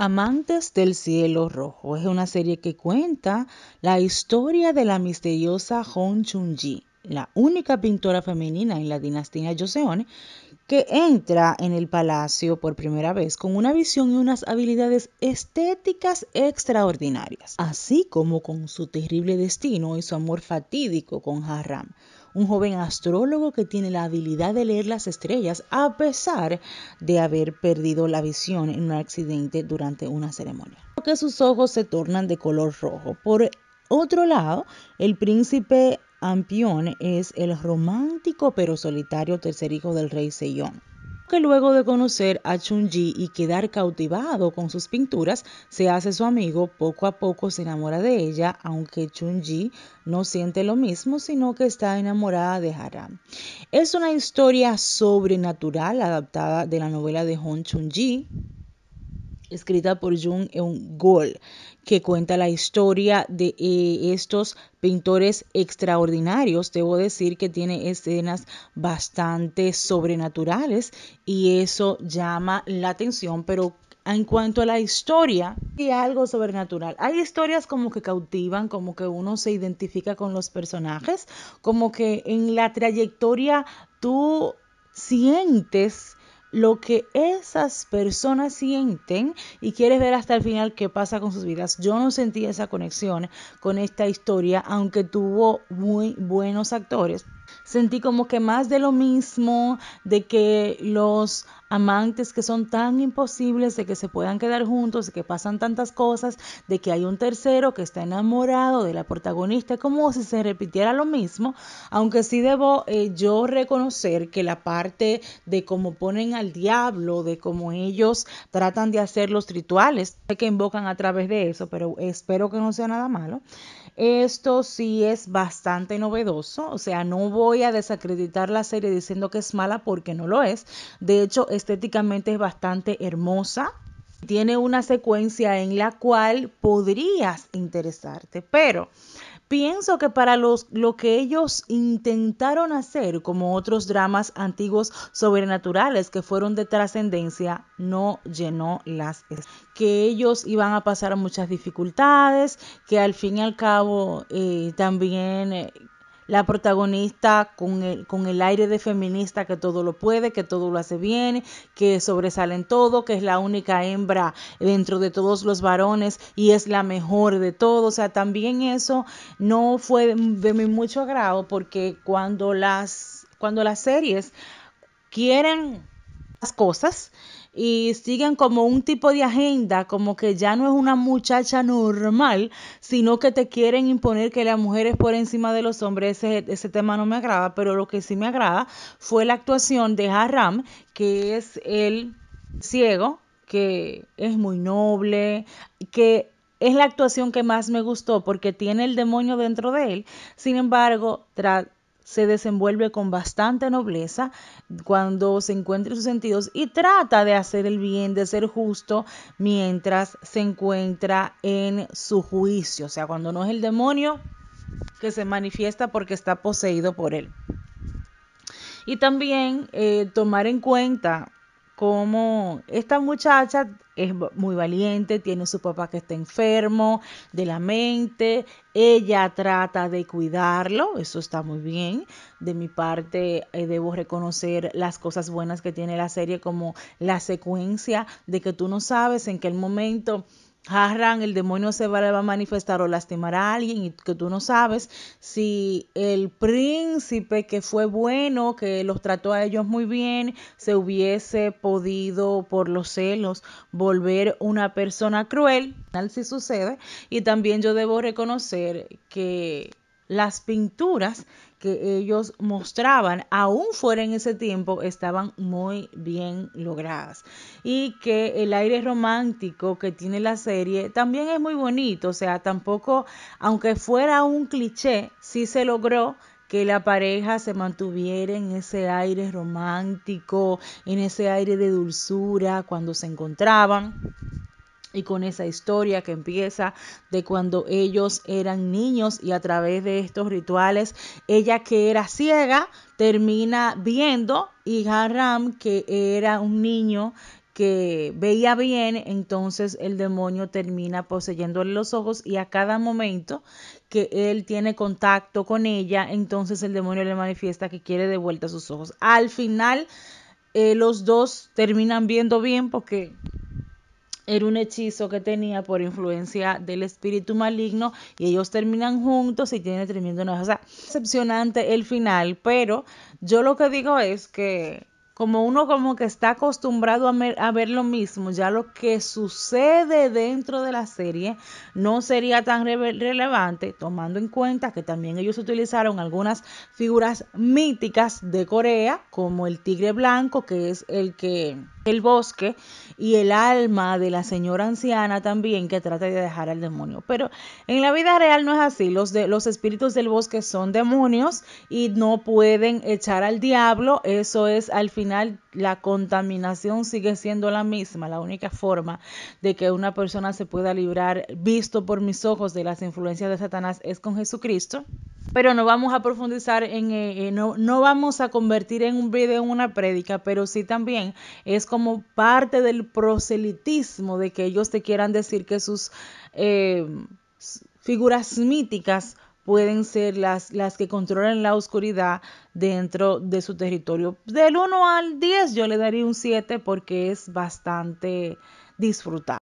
Amantes del Cielo Rojo es una serie que cuenta la historia de la misteriosa Hong Chun-ji, la única pintora femenina en la dinastía Joseon que entra en el palacio por primera vez con una visión y unas habilidades estéticas extraordinarias, así como con su terrible destino y su amor fatídico con Haram un joven astrólogo que tiene la habilidad de leer las estrellas a pesar de haber perdido la visión en un accidente durante una ceremonia. Porque sus ojos se tornan de color rojo. Por otro lado, el príncipe Ampión es el romántico pero solitario tercer hijo del rey Seyón que luego de conocer a Chun-Ji y quedar cautivado con sus pinturas, se hace su amigo, poco a poco se enamora de ella, aunque Chun-Ji no siente lo mismo, sino que está enamorada de Haram. Es una historia sobrenatural adaptada de la novela de Hong Chun-Ji escrita por Jung Eun-gol, que cuenta la historia de eh, estos pintores extraordinarios. Debo decir que tiene escenas bastante sobrenaturales y eso llama la atención, pero en cuanto a la historia, hay algo sobrenatural. Hay historias como que cautivan, como que uno se identifica con los personajes, como que en la trayectoria tú sientes lo que esas personas sienten y quieres ver hasta el final qué pasa con sus vidas. Yo no sentí esa conexión con esta historia, aunque tuvo muy buenos actores. Sentí como que más de lo mismo, de que los amantes que son tan imposibles de que se puedan quedar juntos, de que pasan tantas cosas, de que hay un tercero que está enamorado de la protagonista, como si se repitiera lo mismo, aunque sí debo eh, yo reconocer que la parte de cómo ponen al diablo, de cómo ellos tratan de hacer los rituales que invocan a través de eso, pero espero que no sea nada malo. Esto sí es bastante novedoso, o sea, no voy a desacreditar la serie diciendo que es mala porque no lo es. De hecho, estéticamente es bastante hermosa. Tiene una secuencia en la cual podrías interesarte, pero pienso que para los, lo que ellos intentaron hacer, como otros dramas antiguos sobrenaturales que fueron de trascendencia, no llenó las... Que ellos iban a pasar muchas dificultades, que al fin y al cabo eh, también... Eh, la protagonista con el, con el aire de feminista que todo lo puede, que todo lo hace bien, que sobresale en todo, que es la única hembra dentro de todos los varones y es la mejor de todos. O sea, también eso no fue de mi mucho agrado porque cuando las, cuando las series quieren las cosas, y siguen como un tipo de agenda, como que ya no es una muchacha normal, sino que te quieren imponer que la mujer es por encima de los hombres. Ese, tema no me agrada, pero lo que sí me agrada fue la actuación de Haram, que es el ciego, que es muy noble, que es la actuación que más me gustó porque tiene el demonio dentro de él. Sin embargo, tra se desenvuelve con bastante nobleza cuando se encuentra en sus sentidos y trata de hacer el bien, de ser justo mientras se encuentra en su juicio. O sea, cuando no es el demonio que se manifiesta porque está poseído por él. Y también eh, tomar en cuenta como esta muchacha es muy valiente, tiene su papá que está enfermo de la mente, ella trata de cuidarlo, eso está muy bien. De mi parte, eh, debo reconocer las cosas buenas que tiene la serie, como la secuencia de que tú no sabes en qué momento jarran, el demonio se va a manifestar o lastimar a alguien y que tú no sabes si el príncipe que fue bueno, que los trató a ellos muy bien, se hubiese podido por los celos volver una persona cruel, tal si sucede. Y también yo debo reconocer que las pinturas que ellos mostraban, aún fuera en ese tiempo, estaban muy bien logradas. Y que el aire romántico que tiene la serie también es muy bonito, o sea, tampoco, aunque fuera un cliché, sí se logró que la pareja se mantuviera en ese aire romántico, en ese aire de dulzura cuando se encontraban y con esa historia que empieza de cuando ellos eran niños y a través de estos rituales, ella que era ciega termina viendo y Haram que era un niño que veía bien, entonces el demonio termina poseyéndole los ojos y a cada momento que él tiene contacto con ella, entonces el demonio le manifiesta que quiere de vuelta sus ojos. Al final, eh, los dos terminan viendo bien porque era un hechizo que tenía por influencia del espíritu maligno y ellos terminan juntos y tiene tremendo enojo. O sea, decepcionante el final, pero yo lo que digo es que como uno como que está acostumbrado a, a, ver lo mismo, ya lo que sucede dentro de la serie no sería tan relevante, tomando en cuenta que también ellos utilizaron algunas figuras míticas de Corea, como el tigre blanco, que es el que el bosque y el alma de la señora anciana también que trata de dejar al demonio. Pero en la vida real no es así. Los, de, los espíritus del bosque son demonios y no pueden echar al diablo. Eso es al final la contaminación sigue siendo la misma. La única forma de que una persona se pueda librar, visto por mis ojos, de las influencias de Satanás es con Jesucristo pero no vamos a profundizar en, eh, eh, no, no, vamos a convertir en un video una prédica, pero sí también es como parte del proselitismo de que ellos te quieran decir que sus eh, figuras míticas pueden ser las, las que controlan la oscuridad dentro de su territorio. Del 1 al 10 yo le daría un 7 porque es bastante disfrutable.